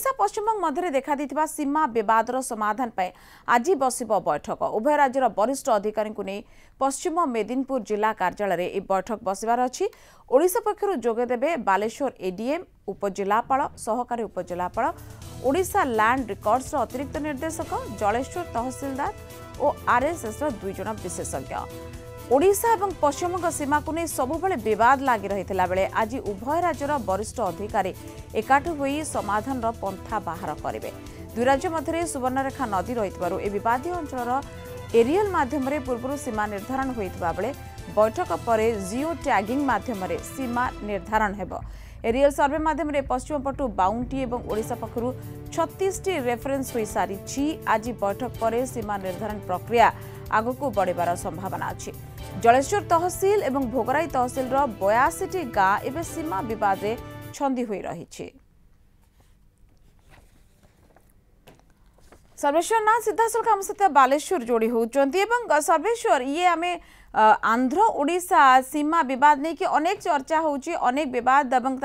ওড়িশা পশ্চিমবঙ্গ মধ্যে দেখা দিয়ে সীমা বিবাদর সমাধান পাই আজ বসব বৈঠক উভয় রাজ্যর বরিষ্ঠ অধিকারী নেই পশ্চিম মেদিনীপুর জেলা কার্যালয়ে এই বৈঠক বসবার অশা পক্ষ যোগদেবে বালেশ্বর এডিএম উপজেলাপাল সহকারী উপজেলাপাল ওড়িশা ল্যান্ড রেকর্ডসর অতিরিক্ত নির্দেশক জলেশ্বর তহসিলদার ও আরএসএসর দুইজন বিশেষজ্ঞ ଓଡ଼ିଶା ଏବଂ ପଶ୍ଚିମବଙ୍ଗ ସୀମାକୁ ନେଇ ସବୁବେଳେ ବିବାଦ ଲାଗି ରହିଥିଲା ବେଳେ ଆଜି ଉଭୟ ରାଜ୍ୟର ବରିଷ୍ଠ ଅଧିକାରୀ ଏକାଠି ହୋଇ ସମାଧାନର ପନ୍ଥା ବାହାର କରିବେ ଦୁଇ ରାଜ୍ୟ ମଧ୍ୟରେ ସୁବର୍ଣ୍ଣରେଖା ନଦୀ ରହିଥିବାରୁ ଏ ବିବାଦୀୟ ଅଞ୍ଚଳର ଏରିଏଲ୍ ମାଧ୍ୟମରେ ପୂର୍ବରୁ ସୀମା ନିର୍ଦ୍ଧାରଣ ହୋଇଥିବା ବେଳେ ବୈଠକ ପରେ ଜିଓ ଟ୍ୟାଗିଂ ମାଧ୍ୟମରେ ସୀମା ନିର୍ଦ୍ଧାରଣ ହେବ এরিয়াল সর্ভে মাধ্যমে পশ্চিম পটু বাউন্টি এবং ওড়শা পাখু ছতিশটি রেফরেন্স হয়ে সারিছি আজ বৈঠক পরে সীমা নির্ধারণ প্রক্রিয়া আগুক বড়ার সম্ভাবনা আছে জলেশ্বর তহসিল এবং ভোগরাই তহসিলর বয়াশিটি গাঁ এবে সীমা বিবাদে ছন্দি হয়ে রয়েছে সর্বেশ্বর না সিধাসলখ আমার সাথে বালেশ্বর যোড়ি হচ্ছেন এবং সর্বেশ্বর ইয়ে আমি आंध्र ओडा सीमा बद नहीं कि अनेक चर्चा होनेक बद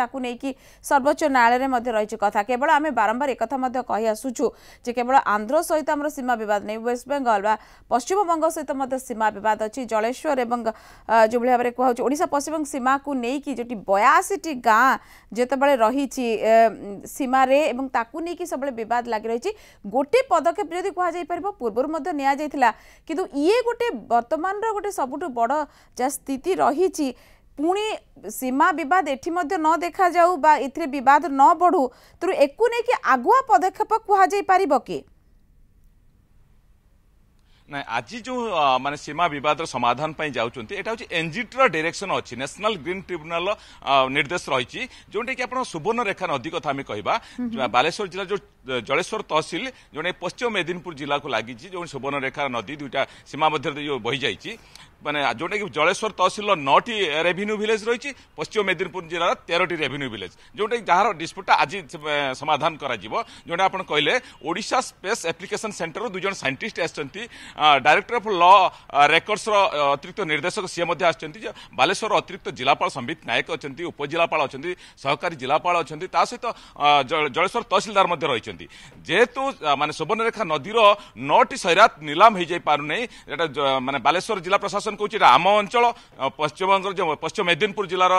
सर्वोच्च न्यायालय में रही कथा केवल आम बारंबार एक कही आसुचु जे केवल आंध्र सहित आम सीमा बद नहीं वेस्ट बेंगल व पश्चिम बंग सहित सीमा बद अच्छी जलेश्वर और जो भाव में ओडा पश्चिम सीमा को लेकिन जो बयासी गाँ जितेबाला रही सीमार नहीं सब बद लगी रही गोटे पदकेप जब कह पूर्व कि ये गोटे बर्तमान रोटे सब ସବୁଠୁ ବଡ଼ ଯାହା ସ୍ଥିତି ରହିଛି ପୁଣି ସୀମା ବିବାଦ ଏଠି ମଧ୍ୟ ନ ଦେଖାଯାଉ ବା ଏଥିରେ ବିବାଦ ନ ବଢ଼ୁ ତେଣୁ ଏକୁ ନେଇକି ଆଗୁଆ ପଦକ୍ଷେପ କୁହାଯାଇପାରିବ କି ନା ଆଜି ଯେଉଁ ମାନେ ସୀମା ବିବାଦର ସମାଧାନ ପାଇଁ ଯାଉଛନ୍ତି ଏଇଟା ହେଉଛି ଏନ୍ଜିଟିର ଡିରେକ୍ସନ୍ ଅଛି ନ୍ୟାସନାଲ୍ ଗ୍ରୀନ୍ ଟ୍ରିବ୍ୟୁନାଲ୍ର ନିର୍ଦ୍ଦେଶ ରହିଛି ଯେଉଁଟାକି ଆପଣ ସୁବର୍ଣ୍ଣରେଖା ନଦୀ କଥା ଆମେ କହିବା ବାଲେଶ୍ୱର ଜିଲ୍ଲା ଯେଉଁ ଜଳେଶ୍ୱର ତହସିଲ ଜଣେ ପଶ୍ଚିମ ମେଦିନପୁର ଜିଲ୍ଲାକୁ ଲାଗିଛି ଯେଉଁ ସୁବର୍ଣ୍ଣରେଖା ନଦୀ ଦୁଇଟା ସୀମା ମଧ୍ୟରେ ଯେଉଁ ବହିଯାଇଛି ମାନେ ଯେଉଁଟାକି ଜଳେଶ୍ୱର ତହସିଲର ନଅଟି ରେଭିନ୍ୟୁ ଭିଲେଜ୍ ରହିଛି ପଶ୍ଚିମ ମେଦିନପୁର ଜିଲ୍ଲାର ତେରଟି ରେଭିନ୍ୟୁ ଭିଲେଜ୍ ଯେଉଁଟାକି ଯାହାର ଡିସ୍ପ୍ୟୁଟ୍ଟା ଆଜି ସମାଧାନ କରାଯିବ ଯେଉଁଟା ଆପଣ କହିଲେ ଓଡ଼ିଶା ସ୍ପେସ୍ ଆପ୍ଲିକେସନ୍ ସେଣ୍ଟରରୁ ଦୁଇ ଜଣ ସାଇଣ୍ଟିଷ୍ଟ ଆସିଛନ୍ତି ডাইরেক্টর অফ ল রেকর্ডসর অতিরিক্ত নির্দেশক সি আসছেন বালেশ্বর অতিরিক্ত জেলাপাল সম্বিত নায়ক অনেক উপজেলাপাল অনেক সহকারী জেলাপাল অনেক তা সহ জলেশ্বর তহসিলদার মধ্যে রয়েছেন যেহেতু মানে সুবর্ণরেখা নদীর নটি সৈরাত নিলাম হয়ে যাই পারুনি এটা মানে বালেশ্বর জেলা প্রশাসন কৌছে এটা আম অঞ্চল পশ্চিমবঙ্গর যে পশ্চিম মেদিনীপুর জেলার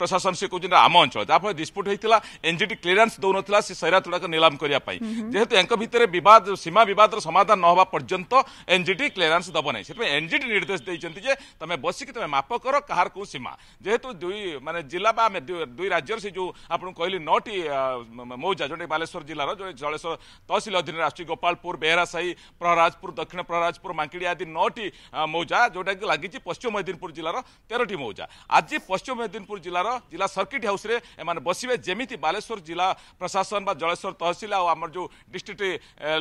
প্রশাসন সে কৌছে আম অঞ্চল যাফলে ডিসপ্যুট হয়েছিল এনজিটি ক্লিয়ারেন্স দেউনথিলা সে সৈরাত গুড়াক নিলাম করা যেহেতু এঙ্ক ভিতরে বিবাদ সীমা বিবাদর সমাধান নহবা পর্যন্ত এন এনজিটি ক্লিয়ারেন্স দেবনি সেপা এনজিটি নির্দেশ দিয়েছেন যে তুমি বসিকি তুমি মাপ কর কাহার কেউ সীমা যেহেতু দুই মানে জেলা বা আমি দুই রাজ্যের সে যে আপনার কহিলি নটি মৌজা যেটা বালেশ্বর জেলার যেটা জলেশ্বর তহসিল অধীনে আসছে গোপালপুর বেহরাসাহি প্রহরাজপুর দক্ষিণ প্রহরাজপুর মাঙ্কিড়ি আদি নটি মৌজা যেটা কি লাগিছে পশ্চিম মেদিনীপুর জেলার তেরোটি মৌজা আজ পশ্চিম মেদিনীপুর জেলার জেলা সর্কিট হাউসে এমানে বসবে যেমি বালেশ্বর জেলা প্রশাসন বা জলেশ্বর তহসিল আমার যে ডিস্ট্রিক্ট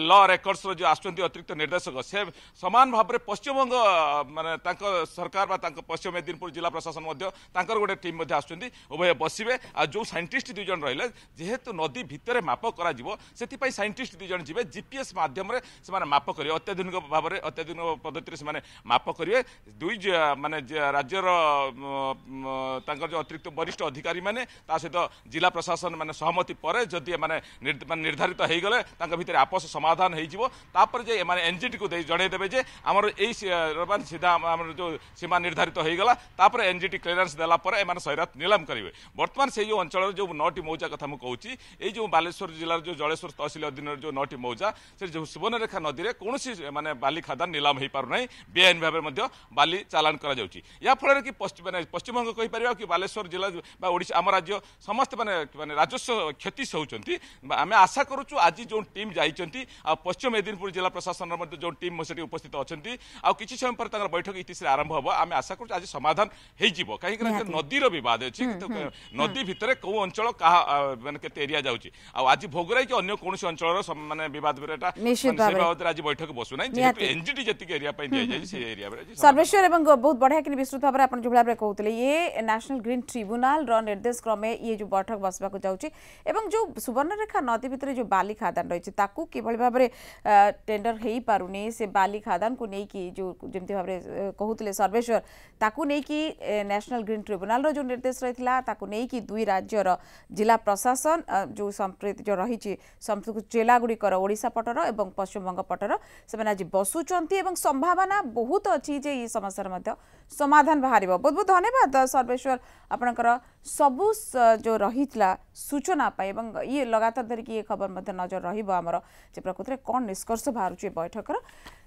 ল রেকর্ডসর যে আসছেন অতিরিক্ত নির্দেশক সে সমান ভাবে পশ্চিমবঙ্গ মানে তাঁর সরকার বা তাঁর পশ্চিম মেদিনীপুর জেলা প্রশাসন তাঁর গোটে টিম আসছেন উভয় বসবে আর যে সাইন্টিস্ট দুজন রহলে যেহেতু নদী ভিতরে মাপ করা সেপাই সাইন্টিস্ট দুজন যাবে জিপিএস মাধ্যমে সে মাপ করবে অত্যাধুনিক ভাবে অত্যাধুনিক পদ্ধতিতে সে মাপ করবে দুই মানে রাজ্যর তাঁর যে অতিরিক্ত বরিষ্ঠ অধিকারী মানে তা সহ জেলা প্রশাসন মানে সহমতি পরে যদি এমানে নির্ধারিত হয়ে গেলে তাঁর ভিতরে আপোষ সমাধান হয়ে যাব তাপরে যে এমানে এনজিটি জনাই দেবে দেবে যে আমার এই ବର୍ତ୍ତମାନ ସିଧା ଆମର ଯେଉଁ ସୀମା ନିର୍ଦ୍ଧାରିତ ହୋଇଗଲା ତାପରେ ଏନ୍ଜିଟି କ୍ଲିୟରାନ୍ସ ଦେଲା ପରେ ଏମାନେ ସୈରାତ ନିଲାମ କରିବେ ବର୍ତ୍ତମାନ ସେଇ ଯେଉଁ ଅଞ୍ଚଳର ଯେଉଁ ନଅଟି ମୌଜା କଥା ମୁଁ କହୁଛି ଏଇ ଯେଉଁ ବାଲେଶ୍ୱର ଜିଲ୍ଲାର ଯେଉଁ ଜଳେଶ୍ୱର ତହସିଲ ଅଧୀନରେ ଯେଉଁ ନଅଟି ମୌଜା ସେ ଯେଉଁ ସୁବର୍ଣ୍ଣରେଖା ନଦୀରେ କୌଣସି ମାନେ ବାଲି ଖାଦାନ ନିଲାମ ହୋଇପାରୁନାହିଁ ବେଆଇନ ଭାବେ ମଧ୍ୟ ବାଲି ଚାଲାଣ କରାଯାଉଛି ଏହା ଫଳରେ କି ମାନେ ପଶ୍ଚିମବଙ୍ଗ କହିପାରିବା କି ବାଲେଶ୍ୱର ଜିଲ୍ଲା ବା ଓଡ଼ିଶା ଆମ ରାଜ୍ୟ ସମସ୍ତେ ମାନେ ମାନେ ରାଜସ୍ୱ କ୍ଷତି ସହୁଛନ୍ତି ଆମେ ଆଶା କରୁଛୁ ଆଜି ଯେଉଁ ଟିମ୍ ଯାଇଛନ୍ତି ଆଉ ପଶ୍ଚିମ ମେଦିନପୁର ଜିଲ୍ଲା ପ୍ରଶାସନର ମଧ୍ୟ ଯେଉଁ ଟିମ୍ ସେଠି উপস্থিত অনেক আছে সময় পরে তাঁর বৈঠক ইতিশ্রে আরম্ভ হব আমি আশা করছি আজ সমাধান হয়েযিব কাহিঁকি না নদীর বিবাদ অছি নদী ভিতরে কেউ অঞ্চল কাহা মানে কেতে এরিয়া যাচ্ছে আজ ভোগরাই কি অন্য কোণী অঞ্চলর মানে বিবাদ এটা সেই বাবদে আজ বৈঠক বসু না যেহেতু এনজিটি যেত এরিয়া পাই দিয়া যাই সেই এরিয়া সর্বেশ্বর এবং বহুত বঢ়িয়া কিনি বিস্তৃত ভাবে আপন যেভাবে আপনি কহুতলে ইয়ে ন্যাশনাল গ্রিন ট্রিব্যুনাল র নির্দেশ ক্রমে ইয়ে যে বৈঠক বসবাকু যাচ্ছে এবং যে সুবর্ণরেখা নদী ভিতরে যে বালি খাদান রয়েছে তাকে কিভাবে ভাবে টেন্ডর হয়ে পারুনি সে বালি खादान को नहीं कि जो जमी भाव कहते सर्वेश्वर ताकू नहीं कि नेशनल ग्रीन ट्रिब्युनाल जो निर्देश रही है कि दुई राज्यर जिला प्रशासन जो जो रही जिला गुड़िकड़शा पटर और पश्चिम बंग पटर से आज बसुं संभावना बहुत अच्छी ये समस्या समाधान बाहर बहुत बहुत धन्यवाद सर्वेश्वर आप सब जो रही सूचना पाए ये लगातार धरिकी ये खबर नजर रहा जो प्रकृति में कौन निष्कर्ष बाहर बैठक